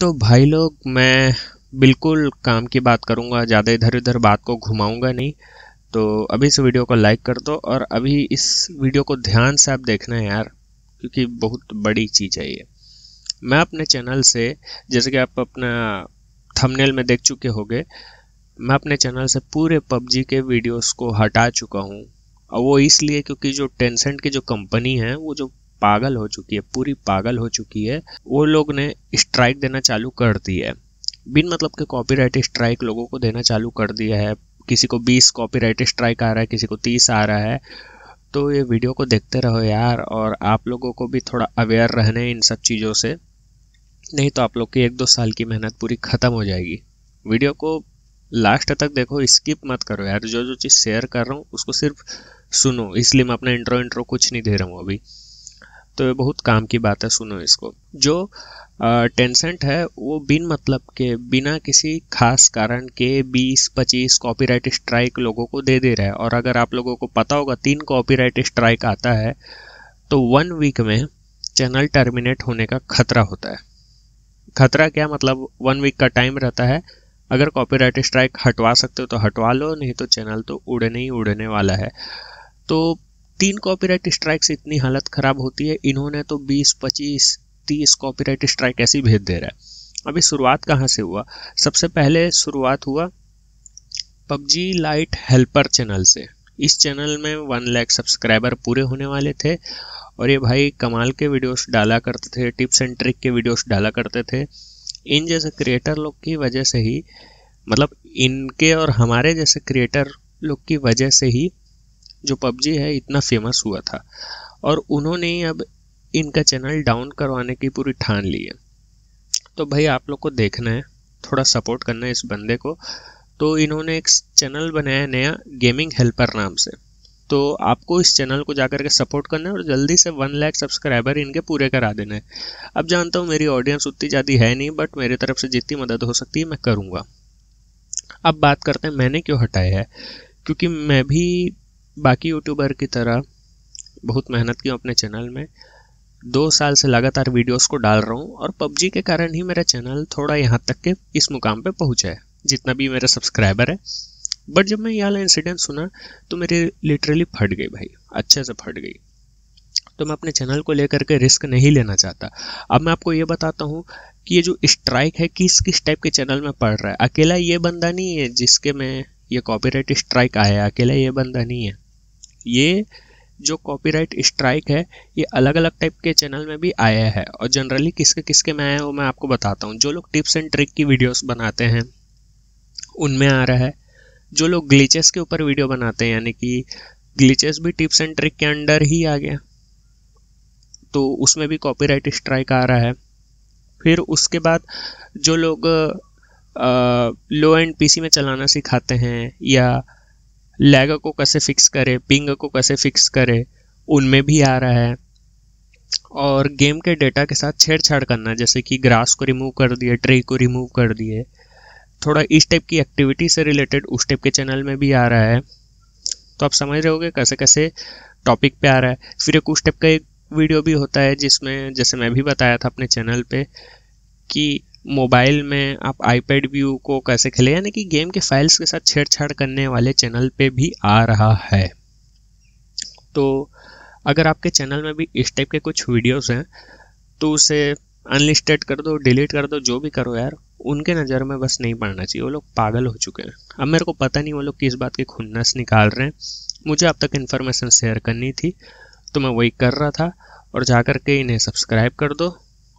तो भाई लोग मैं बिल्कुल काम की बात करूँगा ज़्यादा इधर उधर बात को घुमाऊँगा नहीं तो अभी इस वीडियो को लाइक कर दो और अभी इस वीडियो को ध्यान से आप देखना है यार क्योंकि बहुत बड़ी चीज़ है ये मैं अपने चैनल से जैसे कि आप अपना थंबनेल में देख चुके होंगे मैं अपने चैनल से पूरे पबजी के वीडियोस को हटा चुका हूँ और वो इसलिए क्योंकि जो टेंसेंट की जो कंपनी है वो जो पागल हो चुकी है पूरी पागल हो चुकी है वो लोग ने स्ट्राइक देना चालू कर दी है बिन मतलब के कॉपीराइट स्ट्राइक लोगों को देना चालू कर दिया है किसी को 20 कॉपीराइट स्ट्राइक आ रहा है किसी को 30 आ रहा है तो ये वीडियो को देखते रहो यार और आप लोगों को भी थोड़ा अवेयर रहने इन सब चीज़ों से नहीं तो आप लोग की एक दो साल की मेहनत पूरी ख़त्म हो जाएगी वीडियो को लास्ट तक देखो स्किप मत करो यार जो जो चीज़ शेयर कर रहा हूँ उसको सिर्फ सुनो इसलिए मैं अपना इंट्रो इंट्रो कुछ नहीं दे रहा हूँ अभी तो ये बहुत काम की बात है सुनो इसको जो टेंसेंट है वो बिन मतलब के बिना किसी खास कारण के 20-25 कॉपीराइट स्ट्राइक लोगों को दे दे रहा है और अगर आप लोगों को पता होगा तीन कॉपीराइट स्ट्राइक आता है तो वन वीक में चैनल टर्मिनेट होने का खतरा होता है खतरा क्या मतलब वन वीक का टाइम रहता है अगर कॉपीराइट स्ट्राइक हटवा सकते हो तो हटवा लो नहीं तो चैनल तो उड़ने ही उड़ने वाला है तो तीन कॉपीराइट स्ट्राइक से इतनी हालत ख़राब होती है इन्होंने तो 20, 25, 30 कॉपीराइट स्ट्राइक ऐसी भेज दे रहा है अभी शुरुआत कहाँ से हुआ सबसे पहले शुरुआत हुआ पबजी लाइट हेल्पर चैनल से इस चैनल में वन लैख सब्सक्राइबर पूरे होने वाले थे और ये भाई कमाल के वीडियोस डाला करते थे टिप्स एंड ट्रिक के वीडियोस डाला करते थे इन जैसे क्रिएटर लोग की वजह से ही मतलब इनके और हमारे जैसे क्रिएटर लोग की वजह से ही जो पबजी है इतना फेमस हुआ था और उन्होंने अब इनका चैनल डाउन करवाने की पूरी ठान ली है तो भाई आप लोग को देखना है थोड़ा सपोर्ट करना है इस बंदे को तो इन्होंने एक चैनल बनाया नया गेमिंग हेल्पर नाम से तो आपको इस चैनल को जाकर के सपोर्ट करना है और जल्दी से वन लाख सब्सक्राइबर इनके पूरे करा देना है अब जानता हूँ मेरी ऑडियंस उतनी ज़्यादा है नहीं बट मेरी तरफ से जितनी मदद हो सकती है मैं करूँगा अब बात करते हैं मैंने क्यों हटाया है क्योंकि मैं भी बाकी यूट्यूबर की तरह बहुत मेहनत की हूँ अपने चैनल में दो साल से लगातार वीडियोस को डाल रहा हूँ और पबजी के कारण ही मेरा चैनल थोड़ा यहाँ तक के इस मुकाम पे पहुँचा है जितना भी मेरा सब्सक्राइबर है बट जब मैं ये वाला इंसिडेंट सुना तो मेरी लिटरली फट गई भाई अच्छे से फट गई तो मैं अपने चैनल को लेकर के रिस्क नहीं लेना चाहता अब मैं आपको ये बताता हूँ कि ये जो स्ट्राइक है किस किस टाइप के चैनल में पड़ रहा है अकेला ये बंदा नहीं है जिसके में ये कॉपीराइट स्ट्राइक आया है अकेला ये बंदा नहीं है ये जो कॉपीराइट स्ट्राइक है ये अलग अलग टाइप के चैनल में भी आया है और जनरली किसके किसके में आया है वो मैं आपको बताता हूँ जो लोग टिप्स एंड ट्रिक की वीडियोस बनाते हैं उनमें आ रहा है जो लोग ग्लीचेस के ऊपर वीडियो बनाते हैं यानी कि ग्लीचेस भी टिप्स एंड ट्रिक के अंडर ही आ गया तो उसमें भी कॉपी स्ट्राइक आ रहा है फिर उसके बाद जो लोग लो एंड पी में चलाना सिखाते हैं या लैग को कैसे फिक्स करें पिंग को कैसे फिक्स करें उनमें भी आ रहा है और गेम के डेटा के साथ छेड़छाड़ करना जैसे कि ग्रास को रिमूव कर दिए ट्री को रिमूव कर दिए थोड़ा इस टाइप की एक्टिविटी से रिलेटेड उस टाइप के चैनल में भी आ रहा है तो आप समझ रहे होगे कैसे कैसे टॉपिक पे आ रहा है फिर एक उस टाइप का एक वीडियो भी होता है जिसमें जैसे मैं भी बताया था अपने चैनल पे कि मोबाइल में आप आईपैड व्यू को कैसे खेले यानी कि गेम के फाइल्स के साथ छेड़छाड़ करने वाले चैनल पे भी आ रहा है तो अगर आपके चैनल में भी इस टाइप के कुछ वीडियोस हैं तो उसे अनलिस्टेड कर दो डिलीट कर दो जो भी करो यार उनके नज़र में बस नहीं पड़ना चाहिए वो लोग पागल हो चुके हैं अब मेरे को पता नहीं वो लोग किस बात की खुन्नस निकाल रहे हैं मुझे अब तक इन्फॉर्मेशन शेयर करनी थी तो मैं वही कर रहा था और जा कर के इन्हें सब्सक्राइब कर दो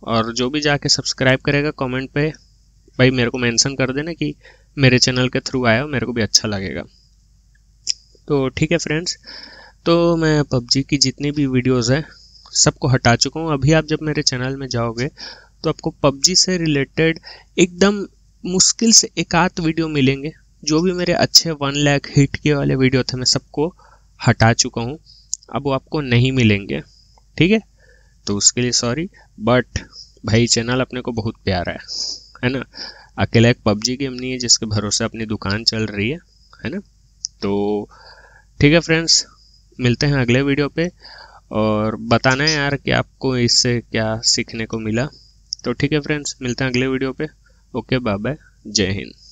और जो भी जाके सब्सक्राइब करेगा कमेंट पे भाई मेरे को मेंशन कर देना कि मेरे चैनल के थ्रू आया हो मेरे को भी अच्छा लगेगा तो ठीक है फ्रेंड्स तो मैं पबजी की जितनी भी वीडियोस है सबको हटा चुका हूँ अभी आप जब मेरे चैनल में जाओगे तो आपको पबजी से रिलेटेड एकदम मुश्किल से एक आध वीडियो मिलेंगे जो भी मेरे अच्छे वन लैक हिट के वाले वीडियो थे मैं सबको हटा चुका हूँ अब वो आपको नहीं मिलेंगे ठीक है तो उसके लिए सॉरी बट भाई चैनल अपने को बहुत प्यारा है है ना अकेला एक पबजी गेम नहीं है जिसके भरोसे अपनी दुकान चल रही है है ना तो ठीक है फ्रेंड्स मिलते हैं अगले वीडियो पे और बताना है यार कि आपको इससे क्या सीखने को मिला तो ठीक है फ्रेंड्स मिलते हैं अगले वीडियो पे ओके बाय बाय जय हिंद